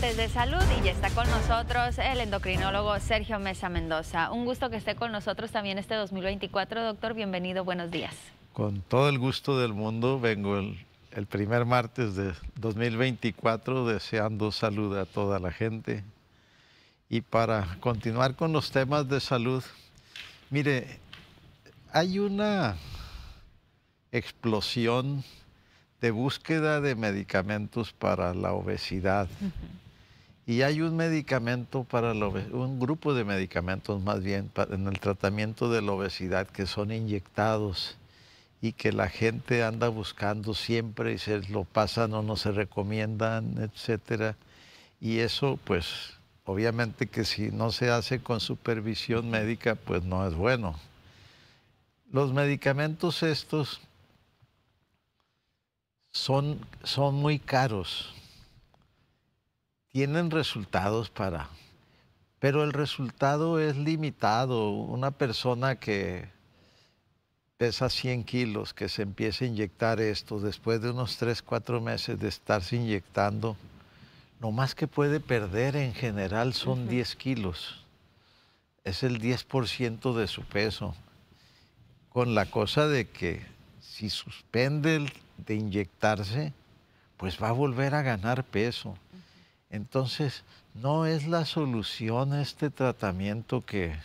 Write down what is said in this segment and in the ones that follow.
de salud y ya está con nosotros el endocrinólogo Sergio Mesa Mendoza. Un gusto que esté con nosotros también este 2024, doctor. Bienvenido, buenos días. Con todo el gusto del mundo vengo el, el primer martes de 2024 deseando salud a toda la gente. Y para continuar con los temas de salud, mire, hay una explosión de búsqueda de medicamentos para la obesidad. Y hay un medicamento para la un grupo de medicamentos más bien en el tratamiento de la obesidad que son inyectados y que la gente anda buscando siempre y se lo pasan o no se recomiendan, etcétera. Y eso, pues, obviamente que si no se hace con supervisión médica, pues no es bueno. Los medicamentos estos son, son muy caros tienen resultados para, pero el resultado es limitado. Una persona que pesa 100 kilos, que se empiece a inyectar esto, después de unos 3, 4 meses de estarse inyectando, lo más que puede perder en general son 10 kilos. Es el 10% de su peso. Con la cosa de que si suspende de inyectarse, pues va a volver a ganar peso. Entonces, no es la solución a este tratamiento que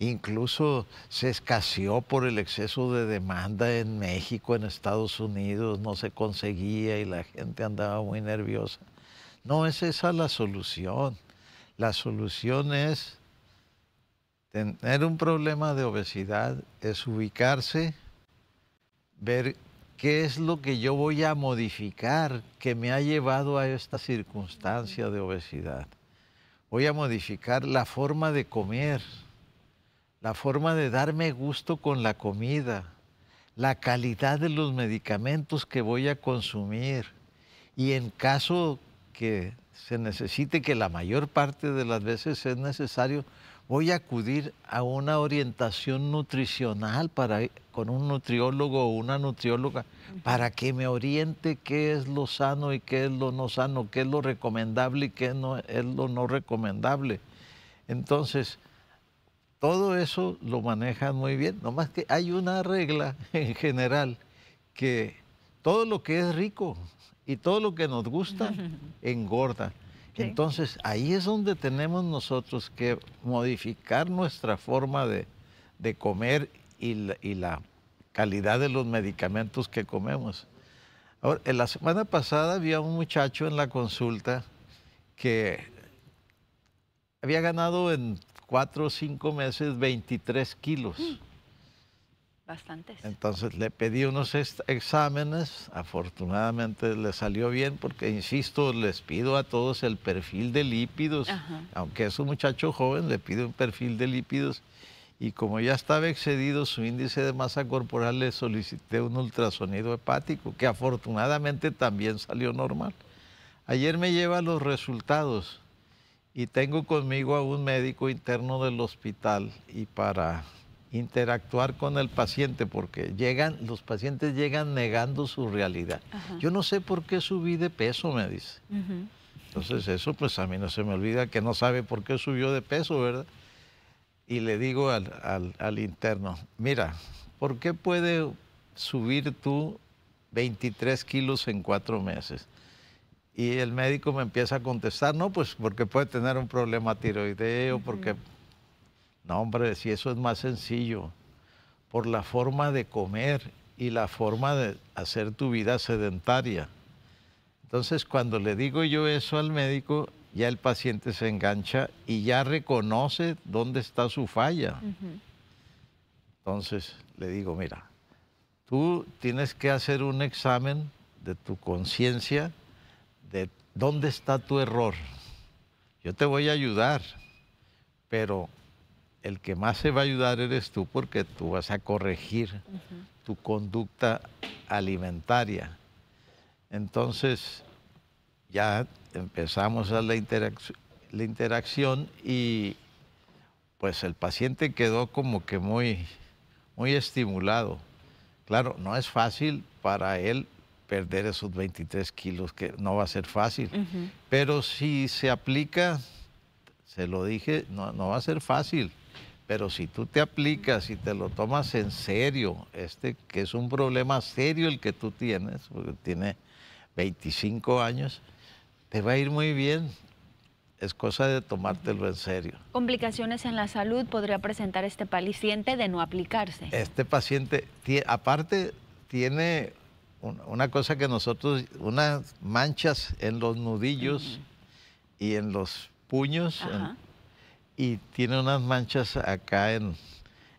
incluso se escaseó por el exceso de demanda en México, en Estados Unidos, no se conseguía y la gente andaba muy nerviosa. No es esa la solución. La solución es tener un problema de obesidad, es ubicarse, ver qué es lo que yo voy a modificar que me ha llevado a esta circunstancia de obesidad. Voy a modificar la forma de comer, la forma de darme gusto con la comida, la calidad de los medicamentos que voy a consumir y en caso que se necesite, que la mayor parte de las veces es necesario, voy a acudir a una orientación nutricional para, con un nutriólogo o una nutrióloga para que me oriente qué es lo sano y qué es lo no sano, qué es lo recomendable y qué no, es lo no recomendable. Entonces, todo eso lo manejan muy bien, nomás que hay una regla en general que todo lo que es rico y todo lo que nos gusta engorda. Entonces, ahí es donde tenemos nosotros que modificar nuestra forma de, comer y la, y la, calidad de los medicamentos que comemos. Ahora, en la semana pasada había un muchacho en la consulta que había ganado en cuatro o cinco meses 23 kilos. Mm. Bastantes. Entonces le pedí unos exámenes, afortunadamente le salió bien porque, insisto, les pido a todos el perfil de lípidos, aunque es un muchacho joven, le pido un perfil de lípidos y como ya estaba excedido su índice de masa corporal, le solicité un ultrasonido hepático, que afortunadamente también salió normal. Ayer me lleva los resultados y tengo conmigo a un médico interno del hospital y para interactuar con el paciente porque llegan, los pacientes llegan negando su realidad. Yo no sé por qué subí de peso, me dice. Entonces eso pues a mí no se me olvida que no sabe por qué subió de peso, ¿verdad? Y le digo al, interno, mira, ¿por qué puede subir tú 23 kilos en cuatro meses? Y el médico me empieza a contestar, no, pues porque puede tener un problema tiroideo, porque no, hombre, si eso es más sencillo, por la forma de comer y la forma de hacer tu vida sedentaria. Entonces, cuando le digo yo eso al médico, ya el paciente se engancha y ya reconoce dónde está su falla. Entonces, le digo, mira, tú tienes que hacer un examen de tu conciencia, de dónde está tu error. Yo te voy a ayudar, pero el que más se va a ayudar eres tú porque tú vas a corregir tu conducta alimentaria. Entonces, ya empezamos la, la interacción y pues el paciente quedó como que muy, muy estimulado. Claro, no es fácil para él perder esos 23 kilos, que no va a ser fácil, pero si se aplica, se lo dije, no, no va a ser fácil pero si tú te aplicas y te lo tomas en serio, este que es un problema serio el que tú tienes, porque tiene 25 años, te va a ir muy bien. Es cosa de tomártelo en serio. ¿Complicaciones en la salud podría presentar este paciente de no aplicarse? Este paciente, aparte, tiene una cosa que nosotros, unas manchas en los nudillos y en los puños, y tiene unas manchas acá en,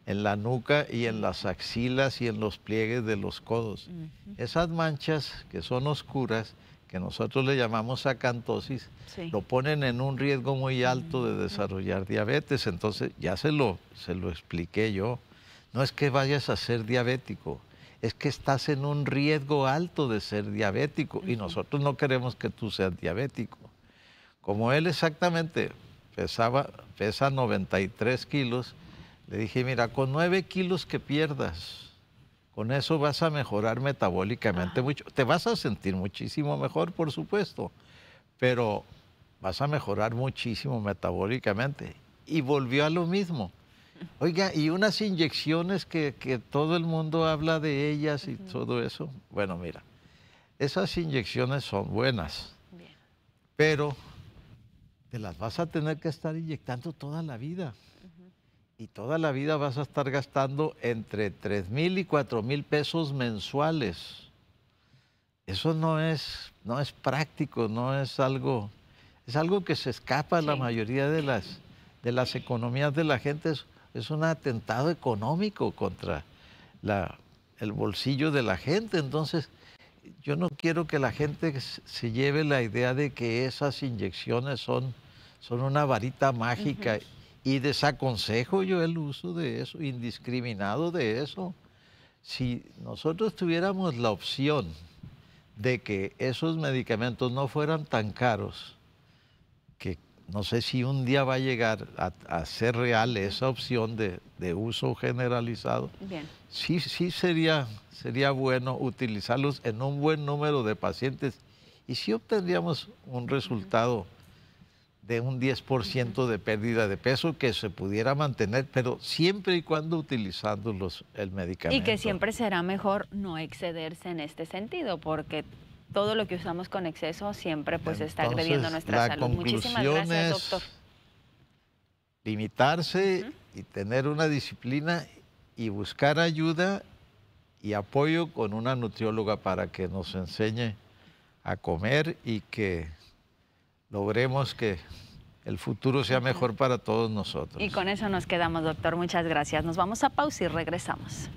la nuca y en las axilas y en los pliegues de los codos. Esas manchas que son oscuras, que nosotros le llamamos acantosis, lo ponen en un riesgo muy alto de desarrollar diabetes. Entonces, ya se lo, se lo expliqué yo. No es que vayas a ser diabético, es que estás en un riesgo alto de ser diabético y nosotros no queremos que tú seas diabético. Como él exactamente, pesaba, pesa 93 kilos, le dije, mira, con 9 kilos que pierdas, con eso vas a mejorar metabólicamente mucho. Te vas a sentir muchísimo mejor, por supuesto, pero vas a mejorar muchísimo metabólicamente. Y volvió a lo mismo. Oiga, y unas inyecciones que, todo el mundo habla de ellas y todo eso. Bueno, mira, esas inyecciones son buenas, pero te las vas a tener que estar inyectando toda la vida. Y toda la vida vas a estar gastando entre 3 mil y 4 mil pesos mensuales. Eso no es, no es práctico, no es algo, es algo que se escapa a la mayoría de las, de las economías de la gente. Es, un atentado económico contra la, el bolsillo de la gente. Entonces, yo no quiero que la gente se lleve la idea de que esas inyecciones son, son una varita mágica y desaconsejo yo el uso de eso, indiscriminado de eso. Si nosotros tuviéramos la opción de que esos medicamentos no fueran tan caros, que no sé si un día va a llegar a, ser real esa opción de, uso generalizado. Sí, sí sería, bueno utilizarlos en un buen número de pacientes y si obtendríamos un resultado de un 10% de pérdida de peso que se pudiera mantener, pero siempre y cuando utilizándolos el medicamento. Y que siempre será mejor no excederse en este sentido, porque todo lo que usamos con exceso siempre pues está agrediendo nuestra salud. Muchísimas gracias, doctor. Limitarse y tener una disciplina y buscar ayuda y apoyo con una nutrióloga para que nos enseñe a comer y que logremos que el futuro sea mejor para todos nosotros. Y con eso nos quedamos, doctor. Muchas gracias. Nos vamos a pausa y regresamos.